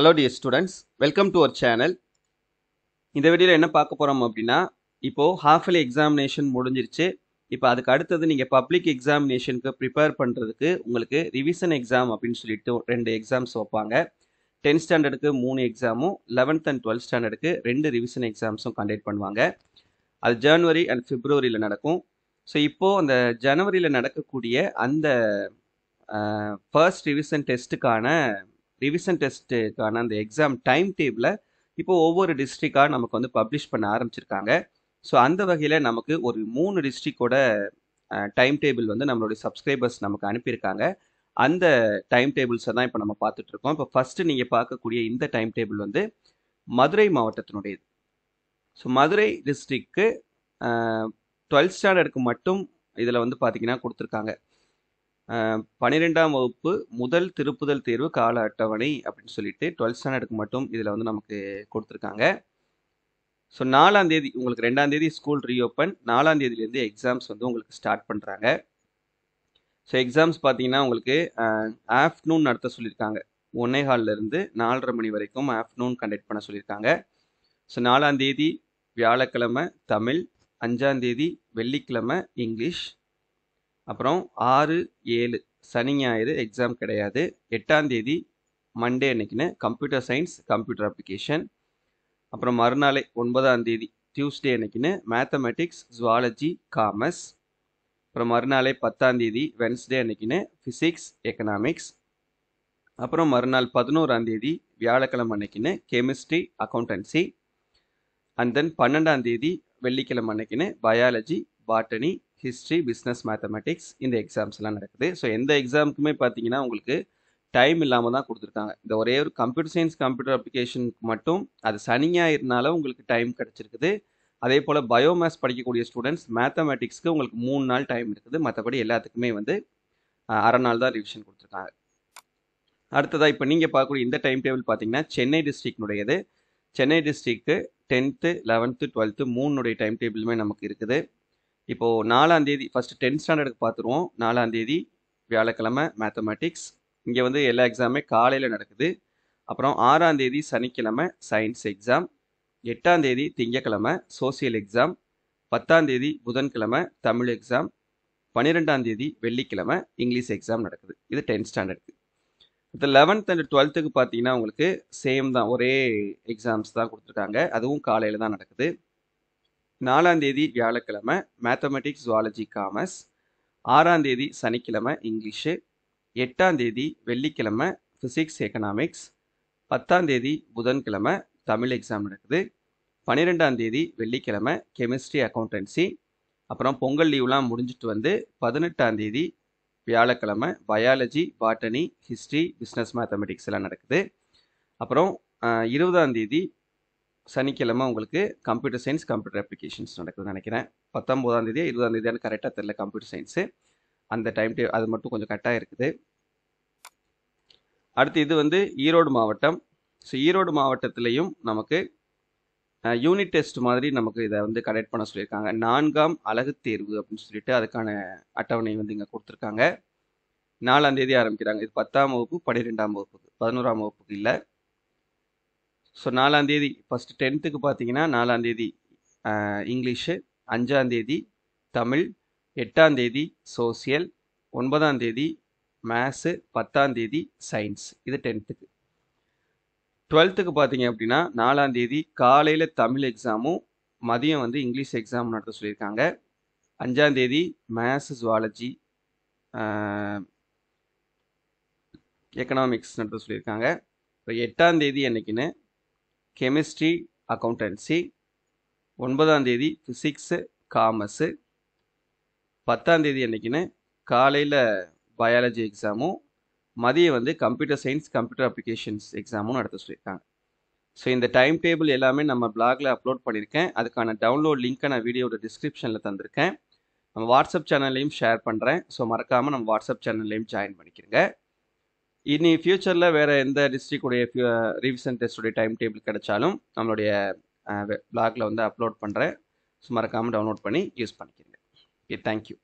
hello dear students welcome to our channel இந்த வீடியோவில் என்ன பார்க்க போகிறோம் அப்படின்னா இப்போது ஹாஃப் இயர்லி எக்ஸாமினேஷன் முடிஞ்சிருச்சு இப்போ அதுக்கு அடுத்தது நீங்கள் பப்ளிக் எக்ஸாமினேஷனுக்கு ப்ரிப்பேர் பண்ணுறதுக்கு உங்களுக்கு ரிவிஷன் எக்ஸாம் அப்படின்னு சொல்லிட்டு ரெண்டு எக்ஸாம்ஸ் வைப்பாங்க டென்த் ஸ்டாண்டர்டுக்கு மூணு எக்ஸாமும் லெவன்த் அண்ட் டுவெல்த் ஸ்டாண்டர்டுக்கு ரெண்டு ரிவிஷன் எக்ஸாம்ஸும் கண்டக்ட் பண்ணுவாங்க அது ஜனவரி அண்ட் ஃபிப்ரவரியில் நடக்கும் ஸோ இப்போது அந்த ஜனவரியில் நடக்கக்கூடிய அந்த ஃபர்ஸ்ட் ரிவிஷன் டெஸ்ட்டுக்கான ரிவிஷன் டெஸ்ட்டுக்கான அந்த எக்ஸாம் டைம் டேபிளை இப்போ ஒவ்வொரு டிஸ்ட்ரிக்டாக நமக்கு வந்து பப்ளிஷ் பண்ண ஆரம்பிச்சிருக்காங்க ஸோ அந்த வகையில் நமக்கு ஒரு மூணு டிஸ்ட்ரிக்டோட டைம் டேபிள் வந்து நம்மளுடைய சப்ஸ்கிரைபர்ஸ் நமக்கு அனுப்பியிருக்காங்க அந்த டைம் டேபிள்ஸை தான் இப்போ நம்ம பார்த்துட்ருக்கோம் இப்போ ஃபஸ்ட்டு நீங்கள் பார்க்கக்கூடிய இந்த டைம் டேபிள் வந்து மதுரை மாவட்டத்தினுடையது ஸோ மதுரை டிஸ்ட்ரிக்கு டுவெல்த் ஸ்டாண்டர்டுக்கு மட்டும் இதில் வந்து பார்த்தீங்கன்னா கொடுத்துருக்காங்க பன்னிரெண்டாம் வகுப்பு முதல் திருப்புதல் தேர்வு கால அட்டவணை அப்படின்னு சொல்லிட்டு டுவெல்த் ஸ்டாண்டர்டுக்கு மட்டும் இதில் வந்து நமக்கு கொடுத்துருக்காங்க ஸோ நாலாம் தேதி உங்களுக்கு ரெண்டாம் தேதி ஸ்கூல் ரீஓப்பன் நாலாம் தேதியிலேருந்து எக்ஸாம்ஸ் வந்து உங்களுக்கு ஸ்டார்ட் பண்ணுறாங்க ஸோ எக்ஸாம்ஸ் பார்த்தீங்கன்னா உங்களுக்கு ஆஃப்டர்நூன் நடத்த சொல்லியிருக்காங்க ஒன்னே ஹால்லேருந்து நாலரை மணி வரைக்கும் ஆஃப்டர்நூன் கண்டக்ட் பண்ண சொல்லியிருக்காங்க ஸோ நாலாம் தேதி வியாழக்கிழமை தமிழ் அஞ்சாந்தேதி வெள்ளிக்கிழமை இங்கிலீஷ் அப்புறம் ஆறு ஏழு சனி ஞாயிறு எக்ஸாம் கிடையாது எட்டாம் தேதி மண்டே அன்னைக்குன்னு கம்ப்யூட்டர் சயின்ஸ் கம்ப்யூட்டர் அப்ளிகேஷன் அப்புறம் மறுநாளை ஒன்பதாம் தேதி டியூஸ்டே அன்னைக்குன்னு மேத்தமெட்டிக்ஸ் ஜுவாலஜி காமர்ஸ் அப்புறம் மறுநாளை பத்தாம் தேதி வென்ஸ்டே அன்னைக்குன்னு ஃபிசிக்ஸ் எக்கனாமிக்ஸ் அப்புறம் மறுநாள் பதினோராம் தேதி வியாழக்கிழமை அன்னைக்குன்னு கெமிஸ்ட்ரி அக்கௌண்டன்சி அண்ட் தென் பன்னெண்டாம் தேதி வெள்ளிக்கிழமை அன்னைக்குன்னு biology botany history business mathematics இந்த எக்ஸாம்ஸ்லாம் நடக்குது ஸோ எந்த எக்ஸாமுக்குமே பார்த்தீங்கன்னா உங்களுக்கு டைம் இல்லாமல் தான் கொடுத்துருக்காங்க இந்த ஒரே ஒரு கம்ப்யூட்டர் சயின்ஸ் கம்ப்யூட்டர் அப்ளிகேஷனுக்கு மட்டும் அது சனியாக இருந்தால உங்களுக்கு டைம் கிடச்சிருக்குது அதே போல் பயோமேத்ஸ் படிக்கக்கூடிய ஸ்டூடெண்ட்ஸ் மேத்தமெட்டிக்ஸ்க்கு உங்களுக்கு மூணு நாள் டைம் இருக்குது மற்றபடி எல்லாத்துக்குமே வந்து அரை நாள் தான் ரிவிஷன் கொடுத்துருக்காங்க அடுத்ததாக இப்போ நீங்கள் பார்க்கக்கூடிய இந்த டைம் டேபிள் பார்த்தீங்கன்னா சென்னை டிஸ்ட்ரிக்னுடையது Chennai district tenth eleventh twelfth மூணுடைய டைம் டேபிளுமே நமக்கு இருக்குது இப்போது நாலாம் தேதி ஃபஸ்ட்டு டென்த் ஸ்டாண்டர்டுக்கு பார்த்துருவோம் நாலாம் தேதி வியாழக்கிழமை மேத்தமேட்டிக்ஸ் இங்கே வந்து எல்லா எக்ஸாமுமே காலையில் நடக்குது அப்புறம் ஆறாம் தேதி சனிக்கிழமை சயின்ஸ் எக்ஸாம் எட்டாம் தேதி திங்கக்கிழமை சோசியல் எக்ஸாம் பத்தாம் தேதி புதன்கிழமை தமிழ் எக்ஸாம் பன்னிரெண்டாம் தேதி வெள்ளிக்கிழமை இங்கிலீஷ் எக்ஸாம் நடக்குது இது டென்த் ஸ்டாண்டர்டுக்கு அடுத்து லெவன்த் அண்ட் டுவெல்த்துக்கு பார்த்தீங்கன்னா உங்களுக்கு சேம் தான் ஒரே எக்ஸாம்ஸ் தான் கொடுத்துருக்காங்க அதுவும் காலையில் தான் நடக்குது நாலாம் தேதி வியாழக்கிழமை மேத்தமெட்டிக்ஸ் ஜுவாலஜி காமர்ஸ் ஆறாம் தேதி சனிக்கிழமை இங்கிலீஷு எட்டாம் தேதி வெள்ளிக்கிழமை ஃபிசிக்ஸ் எக்கனாமிக்ஸ் பத்தாம் தேதி புதன்கிழமை தமிழ் எக்ஸாம் நடக்குது பன்னிரெண்டாம் தேதி வெள்ளிக்கிழமை கெமிஸ்ட்ரி அக்கௌண்டன்சி அப்புறம் பொங்கல் லீவ்லாம் முடிஞ்சிட்டு வந்து பதினெட்டாம் தேதி வியாழக்கிழமை biology botany history business mathematics எல்லாம் நடக்குது அப்புறம் இருபதாம் தேதி சனிக்கிழமை உங்களுக்கு கம்ப்யூட்டர் சயின்ஸ் கம்ப்யூட்டர் அப்ளிகேஷன்ஸ் நடக்குதுன்னு நினைக்கிறேன் பத்தொம்போதாம் தேதி இருபதாம் தேதியானு கரெக்டாக தெரில கம்ப்யூட்டர் சயின்ஸு அந்த டைம் டே அது மட்டும் கொஞ்சம் கரெக்டாக இருக்குது அடுத்து இது வந்து ஈரோடு மாவட்டம் ஸோ ஈரோடு மாவட்டத்திலையும் நமக்கு யூனிட் டெஸ்ட் மாதிரி நமக்கு இதை வந்து கனெக்ட் பண்ண சொல்லியிருக்காங்க நான்காம் அழகு தேர்வு அப்படின்னு சொல்லிட்டு அதுக்கான அட்டவணை வந்து இங்கே கொடுத்துருக்காங்க நாலாம் தேதி ஆரம்பிக்கிறாங்க இது பத்தாம் வகுப்பு பன்னிரெண்டாம் வகுப்புக்கு பதினோராம் வகுப்புக்கு இல்லை ஸோ நாலாந்தேதி ஃபஸ்ட்டு டென்த்துக்கு பார்த்தீங்கன்னா நாலாந்தேதி இங்கிலீஷு அஞ்சாந்தேதி தமிழ் எட்டாந்தேதி சோசியல் ஒன்பதாந்தேதி மேத்ஸு பத்தாந்தேதி சயின்ஸ் இது டென்த்துக்கு டுவெல்த்துக்கு பார்த்தீங்க அப்படின்னா நாலாந்தேதி காலையில் தமிழ் எக்ஸாமும் மதியம் வந்து இங்கிலீஷ் எக்ஸாம் நடத்த சொல்லியிருக்காங்க அஞ்சாந்தேதி மேத்ஸு ஜுவாலஜி எக்கனாமிக்ஸ் நடத்த சொல்லியிருக்காங்க இப்போ எட்டாந்தேதி அன்னைக்குன்னு கெமிஸ்ட்ரி அக்கௌண்டன்சி ஒன்பதாம் தேதி ஃபிசிக்ஸு காமர்ஸு பத்தாம் தேதி அன்றைக்கின்னு காலையில் பயாலஜி எக்ஸாமும் மதியம் வந்து கம்ப்யூட்டர் சயின்ஸ் கம்ப்யூட்டர் அப்ளிகேஷன்ஸ் எக்ஸாமும் நடத்த சொல்லியிருக்காங்க ஸோ இந்த டைம் டேபிள் எல்லாமே நம்ம பிளாகில் அப்லோட் பண்ணியிருக்கேன் அதுக்கான டவுன்லோட் லிங்க்கை நான் வீடியோட டிஸ்கிரிப்ஷனில் தந்திருக்கேன் நம்ம வாட்ஸ்அப் சேனல்லையும் ஷேர் பண்ணுறேன் ஸோ மறக்காமல் நம்ம வாட்ஸ்அப் சேனல்லையும் ஜாயின் பண்ணிக்கிறேங்க இனி ஃபியூச்சரில் வேறு எந்த டிஸ்ட்ரிக்டுடைய ரிவிஷன் டெஸ்ட்டுடைய டைம் டேபிள் கிடைச்சாலும் நம்மளுடைய பிளாகில் uh, வந்து அப்லோட் பண்ணுறேன் ஸோ மறக்காமல் டவுன்லோட் பண்ணி யூஸ் பண்ணிக்கிறீங்க ஓகே தேங்க்யூ